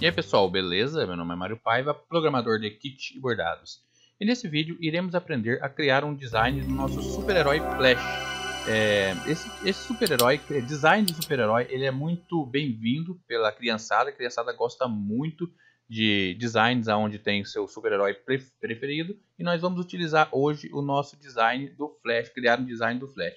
E aí pessoal, beleza? Meu nome é Mário Paiva, programador de kit e bordados. E nesse vídeo iremos aprender a criar um design do nosso super-herói Flash. É, esse, esse super-herói, é, design de super-herói, ele é muito bem-vindo pela criançada. A criançada gosta muito de designs onde tem seu super-herói preferido. E nós vamos utilizar hoje o nosso design do Flash, criar um design do Flash.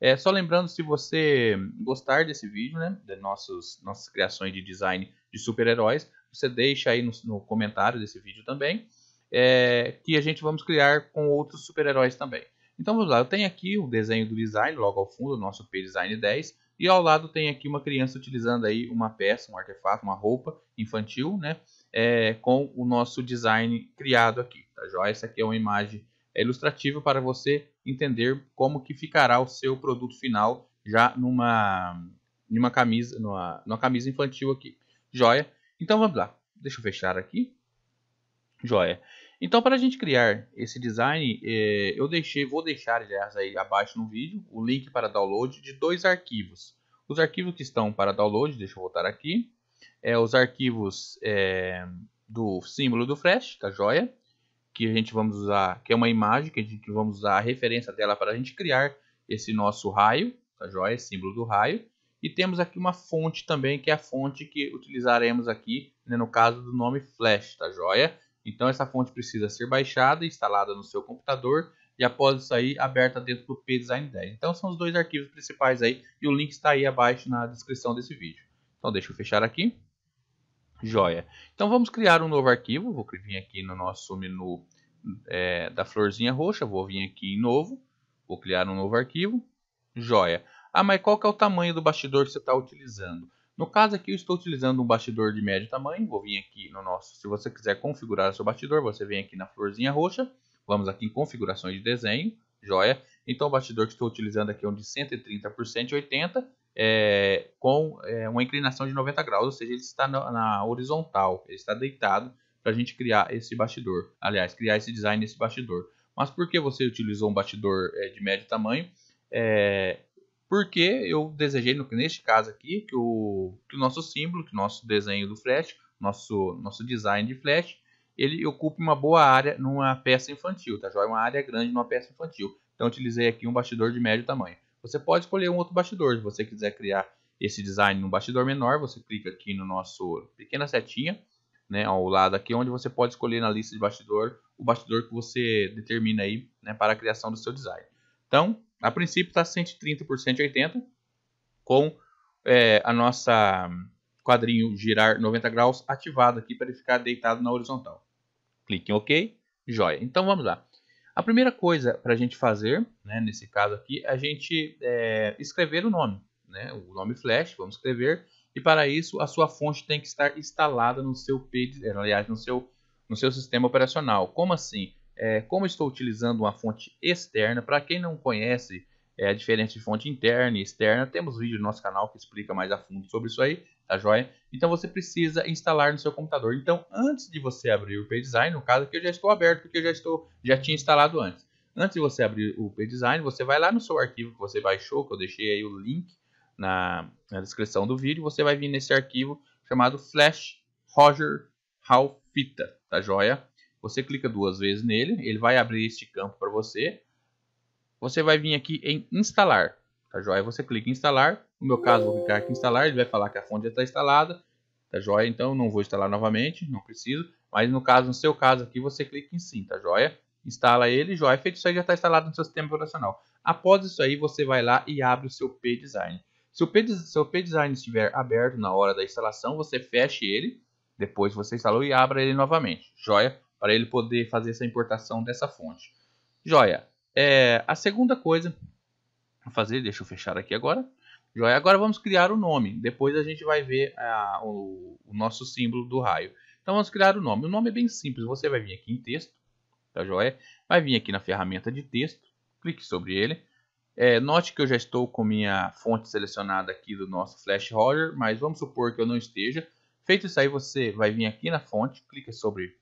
É, só lembrando, se você gostar desse vídeo, né, de nossos, nossas criações de design de super-heróis. Você deixa aí no, no, comentário desse vídeo também, é, que a gente vamos criar com outros super-heróis também. Então vamos lá, eu tenho aqui o desenho do design, logo ao fundo, o nosso P-Design 10, e ao lado tem aqui uma criança utilizando aí uma peça, um artefato, uma roupa infantil, né? É, com o nosso design criado aqui, tá joia? Essa aqui é uma imagem é, ilustrativa para você entender como que ficará o seu produto final já numa, numa camisa, numa, numa camisa infantil aqui. Joia. Então vamos lá. Deixa eu fechar aqui. Joia. Então para a gente criar esse design, eh, eu deixei, vou deixar aliás aí abaixo no vídeo o link para download de dois arquivos. Os arquivos que estão para download, deixa eu voltar aqui, é os arquivos eh, do símbolo do Flash, tá joia? Que a gente vamos usar, que é uma imagem que a gente vamos usar a referência dela para a gente criar esse nosso raio, tá joia? Símbolo do raio. E temos aqui uma fonte também, que é a fonte que utilizaremos aqui, né, no caso do nome Flash, tá joia? Então essa fonte precisa ser baixada e instalada no seu computador e após isso aí aberta dentro do PDesign 10. Então são os dois arquivos principais aí e o link está aí abaixo na descrição desse vídeo. Então deixa eu fechar aqui. Joia. Então vamos criar um novo arquivo. Vou vir aqui no nosso menu é, da florzinha roxa. Vou vir aqui em novo. Vou criar um novo arquivo. Joia. Ah, mas qual que é o tamanho do bastidor que você está utilizando? No caso aqui eu estou utilizando um bastidor de médio tamanho, vou vir aqui no nosso, se você quiser configurar seu bastidor, você vem aqui na florzinha roxa, vamos aqui em configurações de desenho, joia. Então o bastidor que estou utilizando aqui é um de 130 por 180, é, com é, uma inclinação de 90 graus, ou seja, ele está na, na horizontal, ele está deitado para a gente criar esse bastidor, aliás, criar esse design nesse bastidor. Mas por que você utilizou um bastidor é, de médio tamanho? É, porque eu desejei, neste caso aqui, que o, que o nosso símbolo, que o nosso desenho do flash, nosso, nosso design de flash, ele ocupe uma boa área numa peça infantil, tá joia? Uma área grande numa peça infantil. Então, utilizei aqui um bastidor de médio tamanho. Você pode escolher um outro bastidor, se você quiser criar esse design num bastidor menor, você clica aqui no nosso pequena setinha, né, ao lado aqui, onde você pode escolher na lista de bastidor o bastidor que você determina aí, né, para a criação do seu design. Então, a princípio está 130 por 180, com é, a nossa quadrinho girar 90 graus ativado aqui para ele ficar deitado na horizontal. Clique em OK, joia. Então vamos lá. A primeira coisa para a gente fazer, né, nesse caso aqui, é a gente é, escrever o nome, né, o nome Flash, vamos escrever. E para isso, a sua fonte tem que estar instalada no seu aliás, no seu, no seu sistema operacional. Como assim? É, como estou utilizando uma fonte externa, para quem não conhece é, a diferença de fonte interna e externa, temos vídeo no nosso canal que explica mais a fundo sobre isso aí, tá joia? Então você precisa instalar no seu computador. Então, antes de você abrir o PageDesign, no caso que eu já estou aberto, porque eu já, estou, já tinha instalado antes. Antes de você abrir o PageDesign, você vai lá no seu arquivo que você baixou, que eu deixei aí o link na, na descrição do vídeo, você vai vir nesse arquivo chamado Flash Roger Halfita, tá joia? Você clica duas vezes nele, ele vai abrir este campo para você. Você vai vir aqui em instalar, tá joia? Você clica em instalar, no meu caso vou clicar aqui em instalar, ele vai falar que a fonte já está instalada, tá joia? Então não vou instalar novamente, não preciso, mas no caso, no seu caso aqui, você clica em sim, tá joia? Instala ele, joia, feito isso aí já está instalado no seu sistema operacional. Após isso aí, você vai lá e abre o seu P-Design. Se o P-Design estiver aberto na hora da instalação, você fecha ele, depois você instalou e abre ele novamente, joia? para ele poder fazer essa importação dessa fonte. Joia. É, a segunda coisa a fazer, deixa eu fechar aqui agora. Joia. Agora vamos criar o nome. Depois a gente vai ver a, ah, o, o nosso símbolo do raio. Então vamos criar o nome. O nome é bem simples. Você vai vir aqui em texto, tá joia? Vai vir aqui na ferramenta de texto, clique sobre ele. É, note que eu já estou com minha fonte selecionada aqui do nosso Flash Roger, mas vamos supor que eu não esteja. Feito isso aí, você vai vir aqui na fonte, clica sobre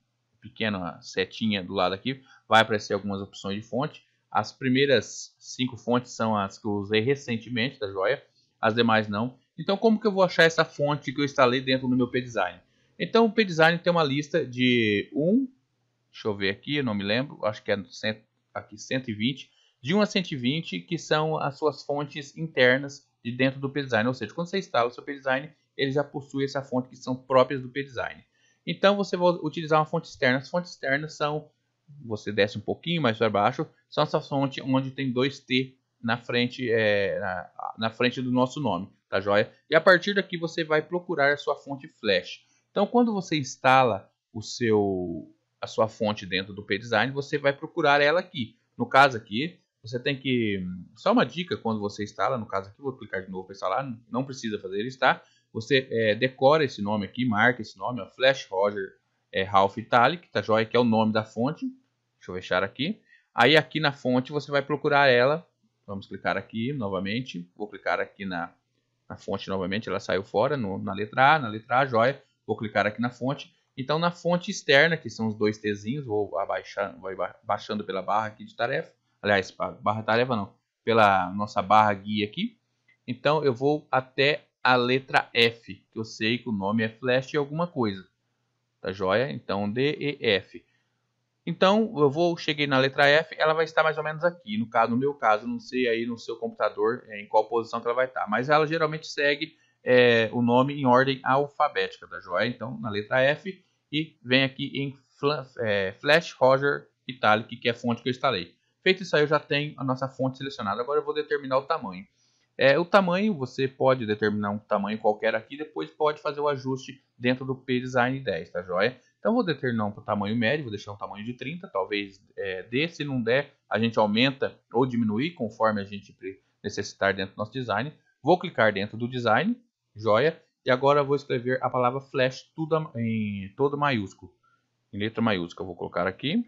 pequena setinha do lado aqui, vai aparecer algumas opções de fonte. As primeiras cinco fontes são as que eu usei recentemente da Joia, as demais não. Então como que eu vou achar essa fonte que eu instalei dentro do meu P-Design? Então o P-Design tem uma lista de 1, um, deixa eu ver aqui, não me lembro, acho que é cento, aqui 120, de 1 a 120 que são as suas fontes internas de dentro do P-Design, ou seja, quando você instala o seu P-Design, ele já possui essa fonte que são próprias do P-Design. Então você vai utilizar uma fonte externa. As fontes externas são, você desce um pouquinho mais para baixo, são essa fonte onde tem 2T na frente, é, na, na, frente do nosso nome, tá joia? E a partir daqui você vai procurar a sua fonte Flash. Então quando você instala o seu, a sua fonte dentro do Design, você vai procurar ela aqui. No caso aqui, você tem que... Só uma dica quando você instala, no caso aqui, vou clicar de novo para instalar, não precisa fazer isso, tá? Você é, decora esse nome aqui, marca esse nome, ó, Flash Roger é, Ralph Italic, tá joia? Que é o nome da fonte. Deixa eu fechar aqui. Aí aqui na fonte você vai procurar ela. Vamos clicar aqui novamente. Vou clicar aqui na, na fonte novamente, ela saiu fora, no, na letra A, na letra A, joia. Vou clicar aqui na fonte. Então na fonte externa, que são os dois Tzinhos, vou, abaixar, vou baixando pela barra aqui de tarefa. Aliás, barra tarefa não, pela nossa barra guia aqui. Então eu vou até a letra F, que eu sei que o nome é flash e alguma coisa. Tá joia? Então, D, E, F. Então, eu vou, cheguei na letra F, ela vai estar mais ou menos aqui. No, caso, no meu caso, não sei aí no seu computador é, em qual posição que ela vai estar. Mas ela geralmente segue é, o nome em ordem alfabética, tá joia? Então, na letra F e vem aqui em é, Flash Roger Italic, que é a fonte que eu instalei. Feito isso aí, eu já tenho a nossa fonte selecionada. Agora eu vou determinar o tamanho. É, o tamanho, você pode determinar um tamanho qualquer aqui, depois pode fazer o ajuste dentro do P-Design 10, tá joia? Então vou determinar um tamanho médio, vou deixar um tamanho de 30, talvez é, dê, se não der, a gente aumenta ou diminui conforme a gente necessitar dentro do nosso design. Vou clicar dentro do design, joia, e agora vou escrever a palavra flash tudo em todo maiúsculo, em letra maiúscula, vou colocar aqui,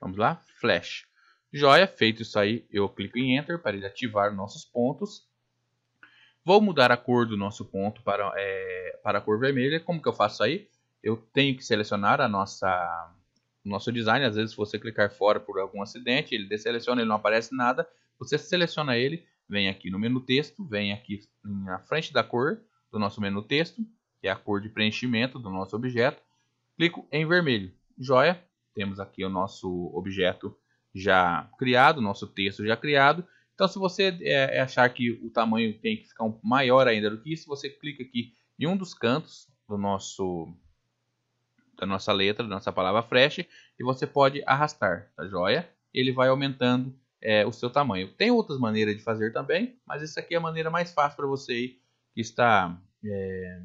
vamos lá, flash. Joia, feito isso aí, eu clico em Enter para ele ativar nossos pontos. Vou mudar a cor do nosso ponto para, é, para a cor vermelha. Como que eu faço aí? Eu tenho que selecionar a nossa, o nosso design. Às vezes, se você clicar fora por algum acidente, ele deseleciona, ele não aparece nada. Você seleciona ele, vem aqui no menu texto, vem aqui na frente da cor do nosso menu texto, que é a cor de preenchimento do nosso objeto. Clico em vermelho. Joia. Temos aqui o nosso objeto já criado, nosso texto já criado. Então, se você é, é achar que o tamanho tem que ficar maior ainda do que isso, você clica aqui em um dos cantos do nosso da nossa letra, da nossa palavra fresh, e você pode arrastar, tá joia? Ele vai aumentando é, o seu tamanho. Tem outras maneiras de fazer também, mas essa aqui é a maneira mais fácil para você que está é,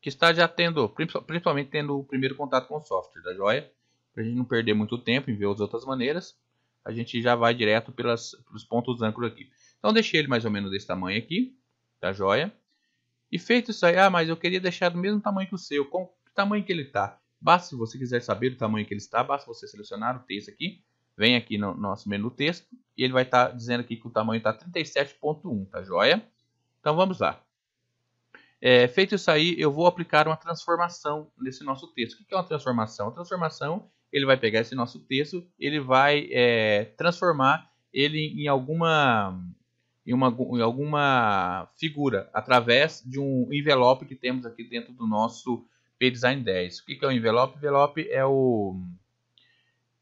que está já tendo, principalmente tendo o primeiro contato com o software, da tá joia? Para a gente não perder muito tempo em ver as outras maneiras a gente já vai direto pelas, pelos pontos âncora aqui. Então deixei ele mais ou menos desse tamanho aqui, tá joia? E feito isso aí, ah, mas eu queria deixar do mesmo tamanho que o seu, com que tamanho que ele está. Basta, se você quiser saber o tamanho que ele está, basta você selecionar o texto aqui, vem aqui no nosso menu texto, e ele vai estar tá dizendo aqui que o tamanho está 37.1, tá joia? Então vamos lá. É, feito isso aí, eu vou aplicar uma transformação nesse nosso texto. O que é uma transformação? A transformação ele vai pegar esse nosso texto, ele vai é, transformar ele em alguma, em, uma, em alguma figura através de um envelope que temos aqui dentro do nosso P-Design 10. O que é o envelope? Envelope é o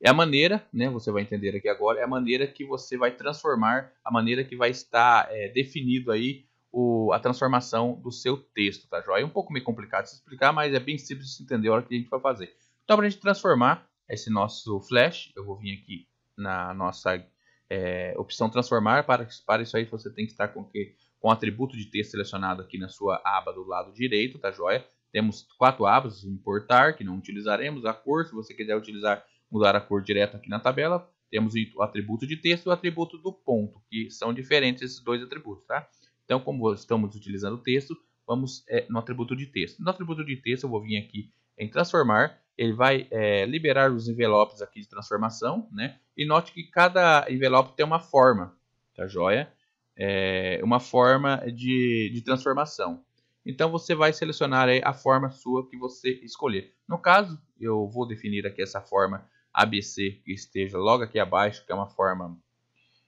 é a maneira, né, você vai entender aqui agora, é a maneira que você vai transformar, a maneira que vai estar é, definido aí o, a transformação do seu texto, tá É um pouco meio complicado de se explicar, mas é bem simples de se entender a hora que a gente vai fazer. Então, para a gente transformar esse nosso flash. Eu vou vir aqui na nossa é, opção transformar. Para, para isso aí você tem que estar com, que, com o atributo de texto selecionado aqui na sua aba do lado direito, tá joia? Temos quatro abas, importar, que não utilizaremos, a cor, se você quiser utilizar, mudar a cor direto aqui na tabela. Temos o atributo de texto e o atributo do ponto, que são diferentes esses dois atributos, tá? Então, como estamos utilizando o texto, vamos é, no atributo de texto. No atributo de texto, eu vou vir aqui em transformar, ele vai é, liberar os envelopes aqui de transformação, né? E note que cada envelope tem uma forma, tá joia? É, uma forma de, de transformação. Então você vai selecionar a forma sua que você escolher. No caso, eu vou definir aqui essa forma ABC que esteja logo aqui abaixo, que é uma forma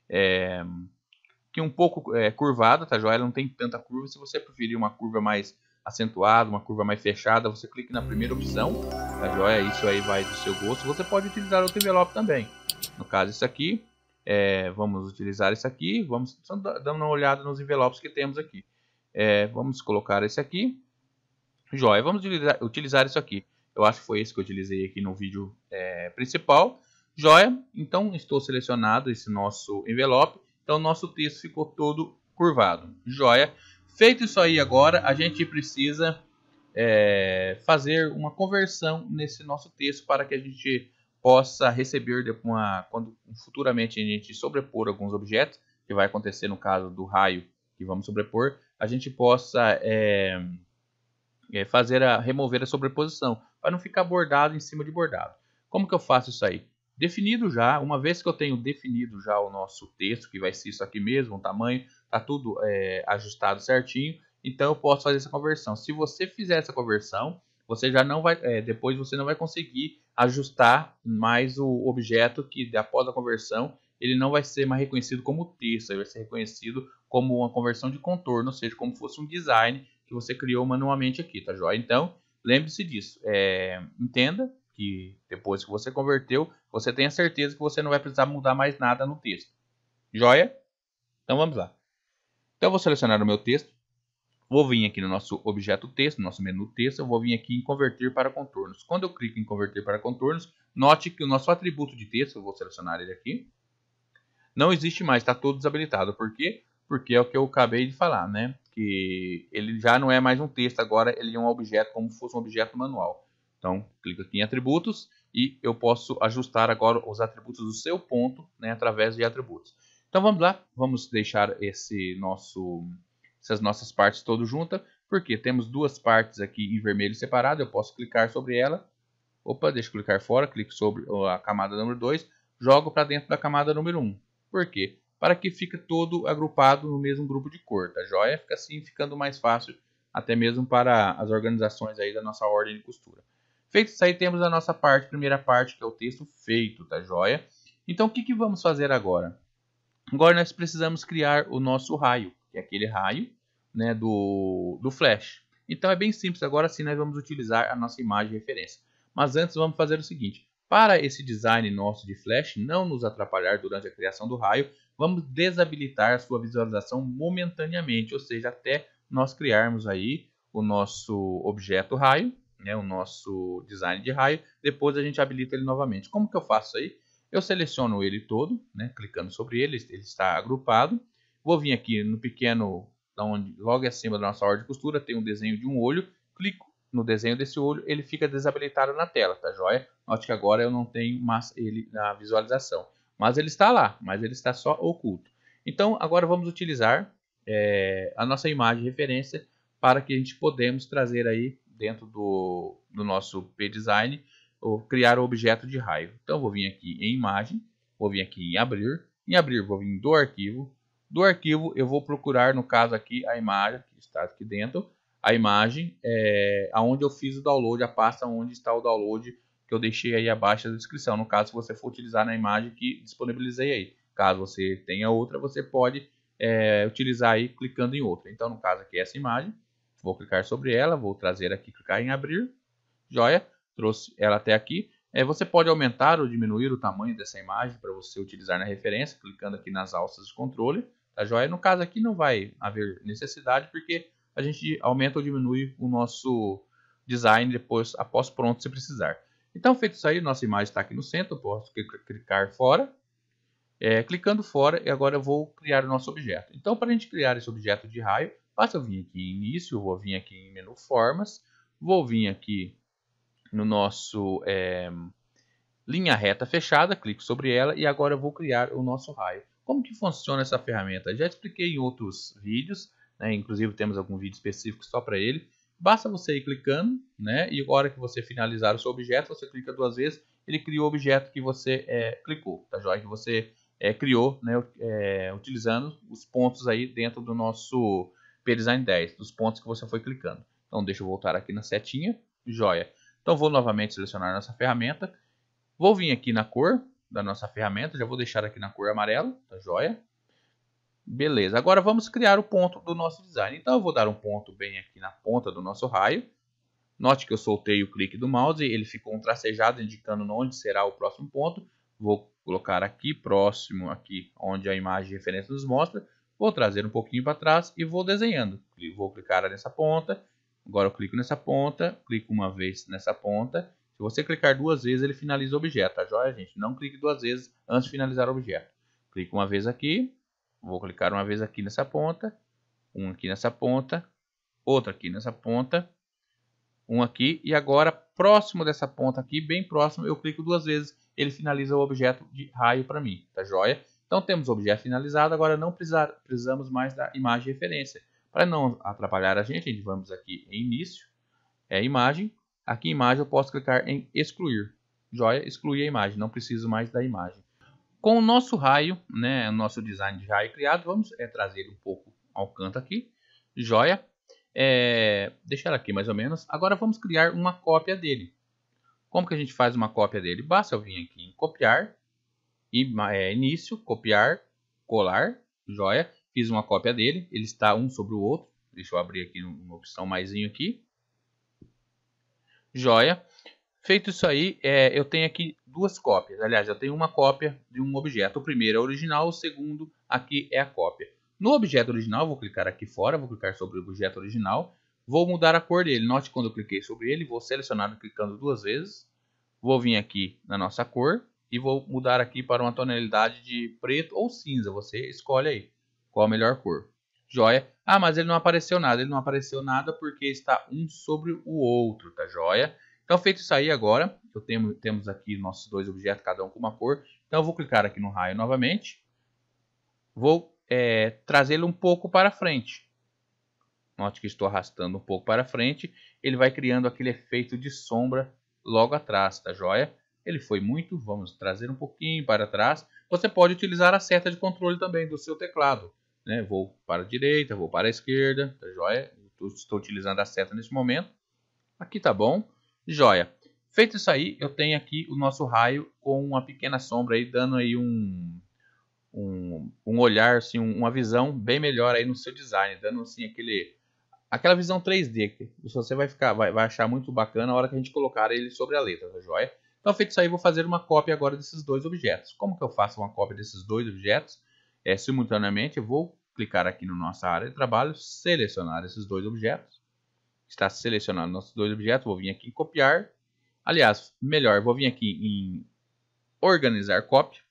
é, que um pouco é, curvada, tá joia? Ela não tem tanta curva. Se você preferir uma curva mais acentuado, uma curva mais fechada, você clica na primeira opção, tá joia? Isso aí vai do seu gosto. Você pode utilizar outro envelope também. No caso, isso aqui, é, vamos utilizar isso aqui, vamos dando uma olhada nos envelopes que temos aqui. É, vamos colocar esse aqui. Joia, vamos utilizar, utilizar, isso aqui. Eu acho que foi esse que eu utilizei aqui no vídeo é, principal. Joia, então estou selecionado esse nosso envelope. Então nosso texto ficou todo curvado. Joia. Feito isso aí agora, a gente precisa é, fazer uma conversão nesse nosso texto para que a gente possa receber uma, quando futuramente a gente sobrepor alguns objetos, que vai acontecer no caso do raio que vamos sobrepor, a gente possa é, é, fazer a remover a sobreposição para não ficar bordado em cima de bordado. Como que eu faço isso aí? Definido já, uma vez que eu tenho definido já o nosso texto, que vai ser isso aqui mesmo, o tamanho, tá tudo é, ajustado certinho, então eu posso fazer essa conversão. Se você fizer essa conversão, você já não vai, é, depois você não vai conseguir ajustar mais o objeto que após a conversão ele não vai ser mais reconhecido como texto, ele vai ser reconhecido como uma conversão de contorno, ou seja, como fosse um design que você criou manualmente aqui, tá joia? Então, lembre-se disso. É, entenda que depois que você converteu, você tenha certeza que você não vai precisar mudar mais nada no texto. Joia? Então vamos lá. Então eu vou selecionar o meu texto, vou vir aqui no nosso objeto texto, no nosso menu texto, eu vou vir aqui em converter para contornos. Quando eu clico em converter para contornos, note que o nosso atributo de texto, eu vou selecionar ele aqui, não existe mais, está todo desabilitado. Por quê? Porque é o que eu acabei de falar, né? Que ele já não é mais um texto, agora ele é um objeto, como se fosse um objeto manual. Então, clico aqui em atributos e eu posso ajustar agora os atributos do seu ponto né, através de atributos. Então vamos lá, vamos deixar esse nosso, essas nossas partes todas juntas, porque temos duas partes aqui em vermelho separadas. eu posso clicar sobre ela, opa, deixa eu clicar fora, clico sobre a camada número 2, jogo para dentro da camada número 1. Um. Por quê? Para que fique todo agrupado no mesmo grupo de cor, tá joia? Fica assim, ficando mais fácil, até mesmo para as organizações aí da nossa ordem de costura. Feito isso aí, temos a nossa parte, primeira parte, que é o texto feito, tá joia? Então, o que, que vamos fazer agora? Agora nós precisamos criar o nosso raio, que é aquele raio né, do, do flash. Então é bem simples, agora sim nós vamos utilizar a nossa imagem de referência. Mas antes vamos fazer o seguinte, para esse design nosso de flash não nos atrapalhar durante a criação do raio, vamos desabilitar a sua visualização momentaneamente, ou seja, até nós criarmos aí o nosso objeto raio, né, o nosso design de raio, depois a gente habilita ele novamente. Como que eu faço aí? Eu seleciono ele todo, né, clicando sobre ele, ele está agrupado. Vou vir aqui no pequeno, onde, logo acima da nossa ordem de costura, tem um desenho de um olho. Clico no desenho desse olho, ele fica desabilitado na tela, tá joia? Note que agora eu não tenho mais ele na visualização. Mas ele está lá, mas ele está só oculto. Então, agora vamos utilizar é, a nossa imagem de referência para que a gente podemos trazer aí dentro do, do nosso P-Design ou criar o objeto de raio. Então vou vir aqui em imagem, vou vir aqui em abrir, em abrir vou vir do arquivo, do arquivo eu vou procurar no caso aqui a imagem que está aqui dentro, a imagem é, aonde eu fiz o download, a pasta onde está o download que eu deixei aí abaixo da descrição, no caso se você for utilizar na imagem que disponibilizei aí. Caso você tenha outra, você pode é, utilizar aí clicando em outra. Então no caso aqui essa imagem, vou clicar sobre ela, vou trazer aqui, clicar em abrir, joia trouxe ela até aqui. É, você pode aumentar ou diminuir o tamanho dessa imagem para você utilizar na referência, clicando aqui nas alças de controle, tá joia? No caso aqui não vai haver necessidade, porque a gente aumenta ou diminui o nosso design depois, após pronto, se precisar. Então, feito isso aí, nossa imagem está aqui no centro, posso clicar fora. É, clicando fora, e agora eu vou criar o nosso objeto. Então, para a gente criar esse objeto de raio, basta eu vir aqui em início, vou vir aqui em menu formas, vou vir aqui no nosso é, linha reta fechada, clico sobre ela e agora eu vou criar o nosso raio. Como que funciona essa ferramenta? Já expliquei em outros vídeos, né? inclusive temos algum vídeo específico só para ele. Basta você ir clicando, né? e agora que você finalizar o seu objeto, você clica duas vezes, ele cria o objeto que você é, clicou, tá joia? Que você é, criou, né? É, utilizando os pontos aí dentro do nosso P-Design 10, dos pontos que você foi clicando. Então deixa eu voltar aqui na setinha, joia. Então vou novamente selecionar nossa ferramenta. Vou vir aqui na cor da nossa ferramenta, já vou deixar aqui na cor amarelo, tá joia? Beleza, agora vamos criar o ponto do nosso design. Então eu vou dar um ponto bem aqui na ponta do nosso raio. Note que eu soltei o clique do mouse, ele ficou um tracejado indicando onde será o próximo ponto. Vou colocar aqui próximo, aqui onde a imagem de referência nos mostra. Vou trazer um pouquinho para trás e vou desenhando. Vou clicar nessa ponta Agora eu clico nessa ponta, clico uma vez nessa ponta. Se você clicar duas vezes, ele finaliza o objeto, tá joia, gente? Não clique duas vezes antes de finalizar o objeto. Clico uma vez aqui, vou clicar uma vez aqui nessa ponta, um aqui nessa ponta, outro aqui nessa ponta, um aqui. E agora, próximo dessa ponta aqui, bem próximo, eu clico duas vezes. Ele finaliza o objeto de raio para mim, tá joia? Então temos o objeto finalizado, agora não precisar, precisamos mais da imagem de referência. Para não atrapalhar a gente, a gente vamos aqui em início, é imagem. Aqui em imagem eu posso clicar em excluir. Joia, excluir a imagem, não preciso mais da imagem. Com o nosso raio, né, nosso design de raio criado, vamos é, trazer um pouco ao canto aqui. Joia. É, deixar aqui mais ou menos. Agora vamos criar uma cópia dele. Como que a gente faz uma cópia dele? Basta eu vir aqui em copiar, e, é, início, copiar, colar, joia. Fiz uma cópia dele, ele está um sobre o outro. Deixa eu abrir aqui uma opção mais aqui. Joia. Feito isso aí, é, eu tenho aqui duas cópias. Aliás, eu tenho uma cópia de um objeto. O primeiro é o original, o segundo aqui é a cópia. No objeto original, vou clicar aqui fora, vou clicar sobre o objeto original. Vou mudar a cor dele. Note quando eu cliquei sobre ele, vou selecionar clicando duas vezes. Vou vir aqui na nossa cor e vou mudar aqui para uma tonalidade de preto ou cinza. Você escolhe aí. Qual a melhor cor? Joia. Ah, mas ele não apareceu nada. Ele não apareceu nada porque está um sobre o outro, tá joia? Então, feito isso aí agora, eu tenho, temos aqui nossos dois objetos, cada um com uma cor. Então, eu vou clicar aqui no raio novamente. Vou é, trazê-lo um pouco para frente. Note que estou arrastando um pouco para frente. Ele vai criando aquele efeito de sombra logo atrás, tá joia? Ele foi muito, vamos trazer um pouquinho para trás. Você pode utilizar a seta de controle também do seu teclado né? Vou para a direita, vou para a esquerda, tá joia? Eu estou utilizando a seta nesse momento. Aqui tá bom, joia. Feito isso aí, eu tenho aqui o nosso raio com uma pequena sombra aí, dando aí um, um, um olhar, assim, uma visão bem melhor aí no seu design, dando assim aquele aquela visão 3D que você vai ficar vai, vai achar muito bacana a hora que a gente colocar ele sobre a letra, tá joia? Então feito isso aí, vou fazer uma cópia agora desses dois objetos. Como que eu faço uma cópia desses dois objetos? é, simultaneamente, eu vou clicar aqui na nossa área de trabalho, selecionar esses dois objetos. Está selecionando nossos dois objetos, vou vir aqui em copiar. Aliás, melhor, vou vir aqui em organizar cópia.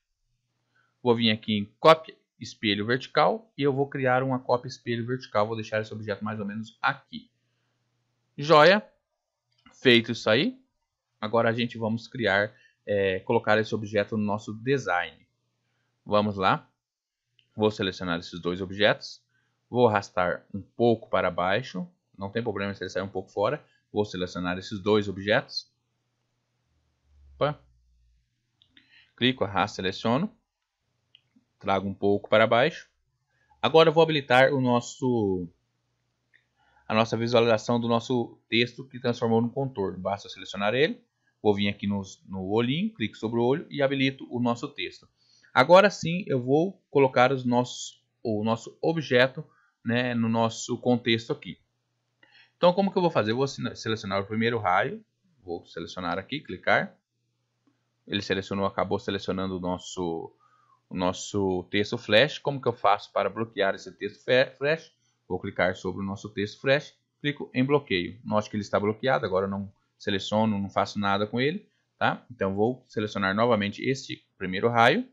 Vou vir aqui em cópia espelho vertical e eu vou criar uma cópia espelho vertical. Vou deixar esse objeto mais ou menos aqui. Joia. Feito isso aí. Agora a gente vamos criar, é, colocar esse objeto no nosso design. Vamos lá. Vou selecionar esses dois objetos. Vou arrastar um pouco para baixo. Não tem problema se ele sair um pouco fora. Vou selecionar esses dois objetos. Opa. Clico, arrasto, seleciono. Trago um pouco para baixo. Agora vou habilitar o nosso a nossa visualização do nosso texto que transformou no contorno. Basta selecionar ele, vou vir aqui no, no olhinho, clico sobre o olho e habilito o nosso texto. Agora sim eu vou colocar os nossos, o nosso objeto né, no nosso contexto aqui. Então como que eu vou fazer? Eu vou selecionar o primeiro raio, vou selecionar aqui, clicar. Ele selecionou, acabou selecionando o nosso, o nosso texto flash. Como que eu faço para bloquear esse texto flash? Vou clicar sobre o nosso texto flash, clico em bloqueio. Note que ele está bloqueado, agora eu não seleciono, não faço nada com ele. Tá? Então vou selecionar novamente este primeiro raio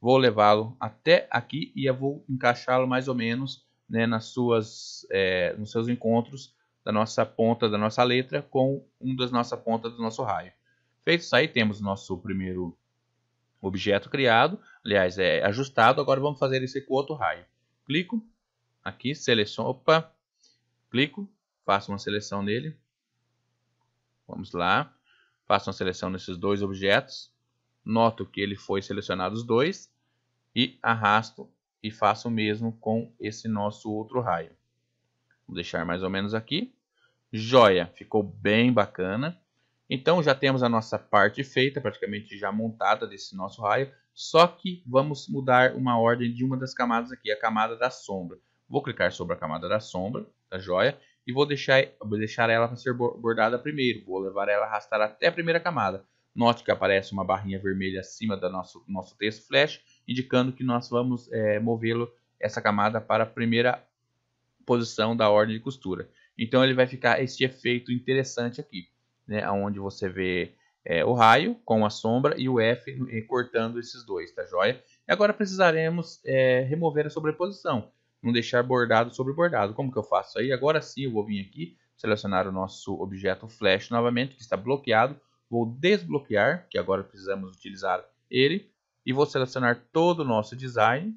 vou levá-lo até aqui e eu vou encaixá-lo mais ou menos né, nas suas, é, nos seus encontros da nossa ponta da nossa letra com um das nossas pontas do nosso raio. Feito isso aí, temos nosso primeiro objeto criado, aliás, é ajustado. Agora vamos fazer isso com outro raio. Clico aqui, seleciono, opa, clico, faço uma seleção nele. Vamos lá, faço uma seleção nesses dois objetos noto que ele foi selecionado os dois e arrasto e faço o mesmo com esse nosso outro raio. Vou deixar mais ou menos aqui. Joia, ficou bem bacana. Então já temos a nossa parte feita, praticamente já montada desse nosso raio. Só que vamos mudar uma ordem de uma das camadas aqui, a camada da sombra. Vou clicar sobre a camada da sombra, da tá joia, e vou deixar, vou deixar ela ser bordada primeiro. Vou levar ela arrastar até a primeira camada. Note que aparece uma barrinha vermelha acima do nosso, nosso texto flash, indicando que nós vamos é, movê-lo essa camada para a primeira posição da ordem de costura. Então ele vai ficar este efeito interessante aqui, né, onde você vê é, o raio com a sombra e o F cortando esses dois, tá joia? E agora precisaremos é, remover a sobreposição, não deixar bordado sobre bordado. Como que eu faço aí? Agora sim eu vou vir aqui, selecionar o nosso objeto flash novamente, que está bloqueado, Vou desbloquear, que agora precisamos utilizar ele. E vou selecionar todo o nosso design.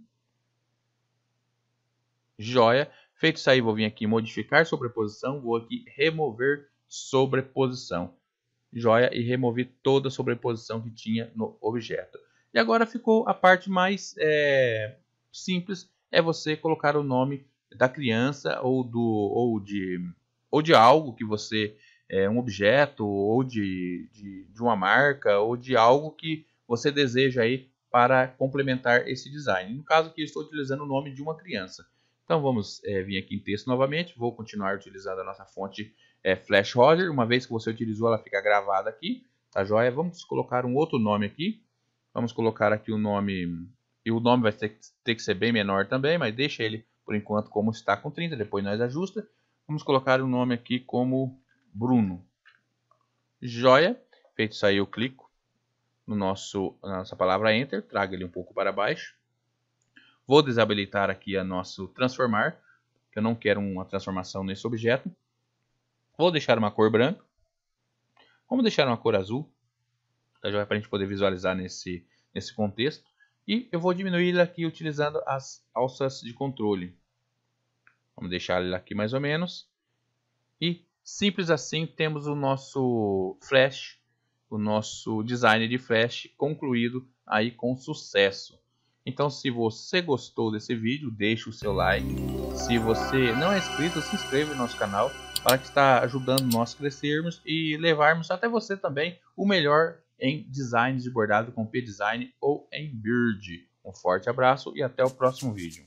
Joia. Feito isso aí, vou vir aqui modificar sobreposição. Vou aqui remover sobreposição. Joia e removi toda a sobreposição que tinha no objeto. E agora ficou a parte mais é, simples. É você colocar o nome da criança ou, do, ou, de, ou de algo que você é, um objeto ou de, de, de uma marca ou de algo que você deseja aí para complementar esse design. No caso aqui, estou utilizando o nome de uma criança. Então vamos é, vir aqui em texto novamente, vou continuar utilizando a nossa fonte é, Flash Roger, uma vez que você utilizou ela fica gravada aqui, tá joia? Vamos colocar um outro nome aqui, vamos colocar aqui o um nome, e o nome vai ter, ter, que ser bem menor também, mas deixa ele por enquanto como está com 30, depois nós ajusta. Vamos colocar o um nome aqui como Bruno. Joia. Feito isso aí, eu clico no nosso, na nossa palavra Enter, trago ele um pouco para baixo. Vou desabilitar aqui a nosso transformar, que eu não quero uma transformação nesse objeto. Vou deixar uma cor branca. Vamos deixar uma cor azul, tá Para a gente poder visualizar nesse, nesse contexto. E eu vou diminuir ele aqui utilizando as alças de controle. Vamos deixar ele aqui mais ou menos. E Simples assim, temos o nosso Flash, o nosso design de Flash concluído aí com sucesso. Então se você gostou desse vídeo, deixe o seu like. Se você não é inscrito, se inscreva no nosso canal para que está ajudando nós a crescermos e levarmos até você também o melhor em designs de bordado com P-Design ou em Bird. Um forte abraço e até o próximo vídeo.